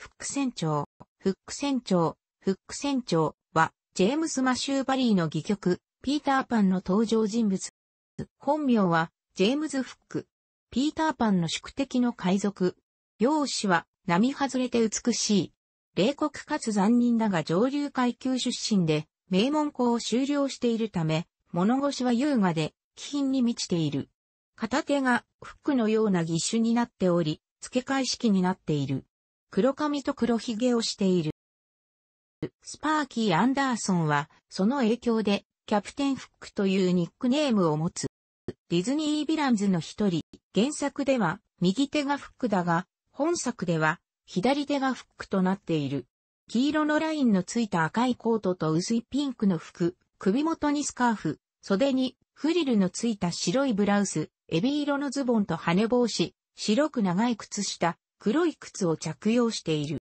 フック船長、フック船長、フック船長は、ジェームス・マシューバリーの戯曲、ピーターパンの登場人物。本名は、ジェームズ・フック。ピーターパンの宿敵の海賊。容姿は、並外れて美しい。冷酷かつ残忍だが上流階級出身で、名門校を修了しているため、物腰は優雅で、気品に満ちている。片手が、フックのような義手になっており、付け替え式になっている。黒髪と黒ひげをしている。スパーキー・アンダーソンは、その影響で、キャプテン・フックというニックネームを持つ。ディズニー・ヴィランズの一人、原作では、右手がフックだが、本作では、左手がフックとなっている。黄色のラインのついた赤いコートと薄いピンクの服、首元にスカーフ、袖にフリルのついた白いブラウス、エビ色のズボンと羽帽子、白く長い靴下、黒い靴を着用している。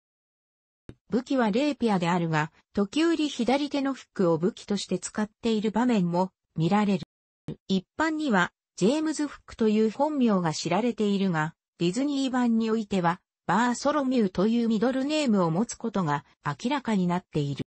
武器はレーピアであるが、時折左手のフックを武器として使っている場面も見られる。一般には、ジェームズ・フックという本名が知られているが、ディズニー版においては、バーソロミューというミドルネームを持つことが明らかになっている。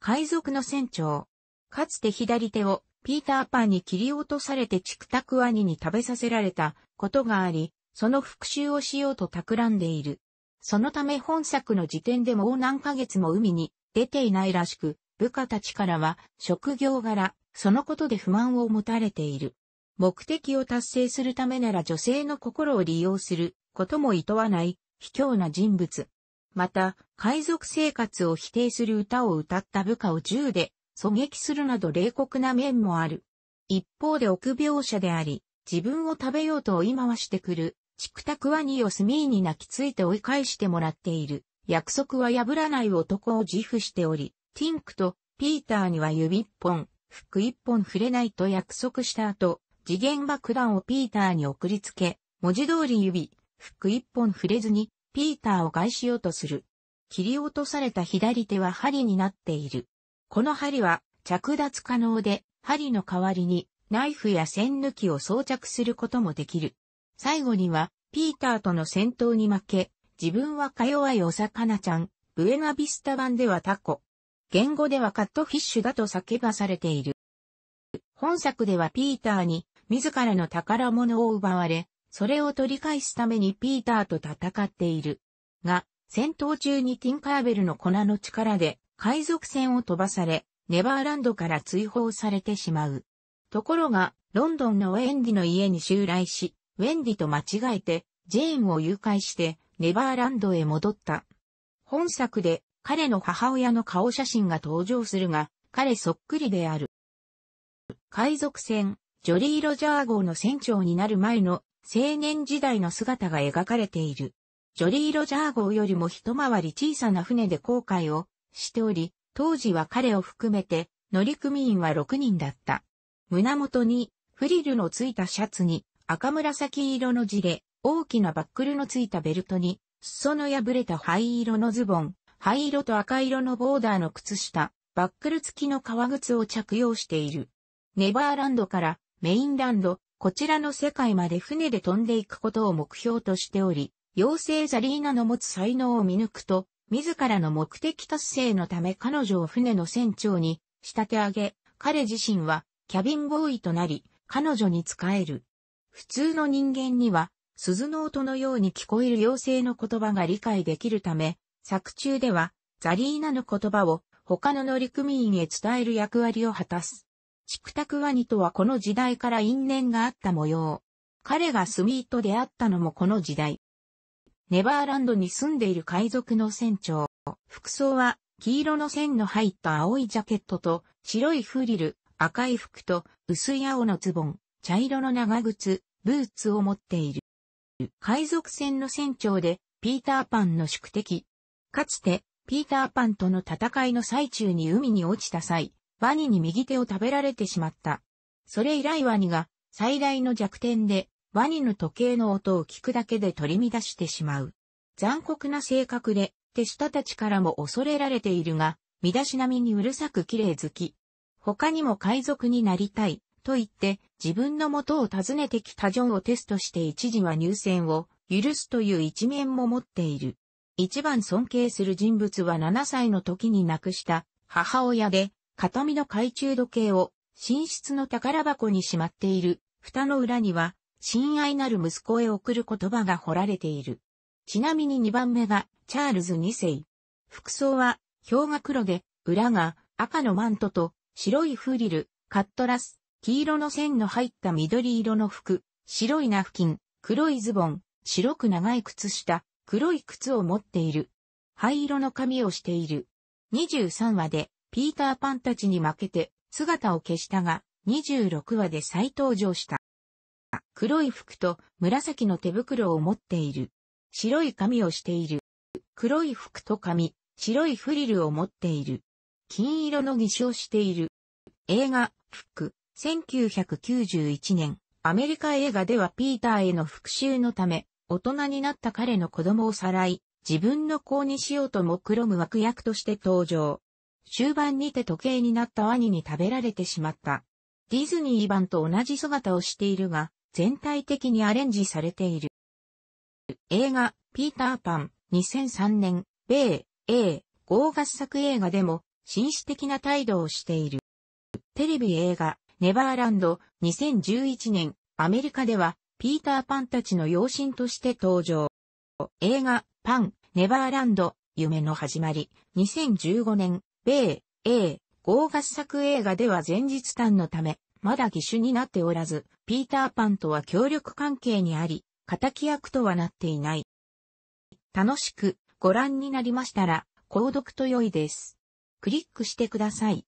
海賊の船長。かつて左手をピーターパンに切り落とされてチクタクワニに食べさせられたことがあり、その復讐をしようと企んでいる。そのため本作の時点でもう何ヶ月も海に出ていないらしく、部下たちからは職業柄、そのことで不満を持たれている。目的を達成するためなら女性の心を利用することも厭わない卑怯な人物。また、海賊生活を否定する歌を歌った部下を銃で狙撃するなど冷酷な面もある。一方で臆病者であり、自分を食べようと追い回してくるチクタクワニをスミーに泣きついて追い返してもらっている。約束は破らない男を自負しており、ティンクとピーターには指一本、服一本触れないと約束した後、次元爆弾をピーターに送りつけ、文字通り指、服一本触れずに、ピーターを害しようとする。切り落とされた左手は針になっている。この針は着脱可能で、針の代わりにナイフや線抜きを装着することもできる。最後には、ピーターとの戦闘に負け、自分はか弱いお魚ちゃん、ブエナビスタ版ではタコ。言語ではカットフィッシュだと叫ばされている。本作ではピーターに自らの宝物を奪われ、それを取り返すためにピーターと戦っている。が、戦闘中にティンカーベルの粉の力で海賊船を飛ばされ、ネバーランドから追放されてしまう。ところが、ロンドンのエンディの家に襲来し、ウェンディと間違えて、ジェーンを誘拐して、ネバーランドへ戻った。本作で、彼の母親の顔写真が登場するが、彼そっくりである。海賊船、ジョリー・ロジャー号の船長になる前の青年時代の姿が描かれている。ジョリー・ロジャー号よりも一回り小さな船で航海をしており、当時は彼を含めて乗組員は6人だった。胸元にフリルのついたシャツに赤紫色の字で、大きなバックルのついたベルトに、裾の破れた灰色のズボン、灰色と赤色のボーダーの靴下、バックル付きの革靴を着用している。ネバーランドからメインランド、こちらの世界まで船で飛んでいくことを目標としており、妖精ザリーナの持つ才能を見抜くと、自らの目的達成のため彼女を船の船長に仕立て上げ、彼自身はキャビンボーイとなり、彼女に仕える。普通の人間には、鈴の音のように聞こえる妖精の言葉が理解できるため、作中では、ザリーナの言葉を他の乗組員へ伝える役割を果たす。チクタクワニとはこの時代から因縁があった模様。彼がスミーと出会ったのもこの時代。ネバーランドに住んでいる海賊の船長。服装は黄色の線の入った青いジャケットと白いフリル、赤い服と薄い青のズボン。茶色の長靴、ブーツを持っている。海賊船の船長で、ピーターパンの宿敵。かつて、ピーターパンとの戦いの最中に海に落ちた際、ワニに右手を食べられてしまった。それ以来ワニが最大の弱点で、ワニの時計の音を聞くだけで取り乱してしまう。残酷な性格で、手下たちからも恐れられているが、身だしなみにうるさく綺麗好き。他にも海賊になりたいと言って、自分の元を訪ねてきたジョンをテストして一時は入選を許すという一面も持っている。一番尊敬する人物は7歳の時に亡くした母親で、形見の懐中時計を寝室の宝箱にしまっている蓋の裏には、親愛なる息子へ送る言葉が彫られている。ちなみに2番目がチャールズ2世。服装は、表が黒で、裏が赤のマントと白いフリル、カットラス、黄色の線の入った緑色の服、白いナフキン、黒いズボン、白く長い靴下、黒い靴を持っている。灰色の髪をしている。23話で、ピーターパンたちに負けて、姿を消したが、26話で再登場した。黒い服と紫の手袋を持っている。白い髪をしている。黒い服と髪、白いフリルを持っている。金色の義手をしている。映画、フック、1991年、アメリカ映画ではピーターへの復讐のため、大人になった彼の子供をさらい、自分の子にしようと目論む悪役として登場。終盤にて時計になったワニに食べられてしまった。ディズニー版と同じ姿をしているが、全体的にアレンジされている。映画、ピーターパン、2003年、米、A、豪合作映画でも、紳士的な態度をしている。テレビ映画、ネバーランド、2011年、アメリカでは、ピーターパンたちの養親として登場。映画、パン、ネバーランド、夢の始まり、2015年、米、A、合合作映画では前日短のため、まだ義手になっておらず、ピーターパンとは協力関係にあり、仇役とはなっていない。楽しくご覧になりましたら、購読と良いです。クリックしてください。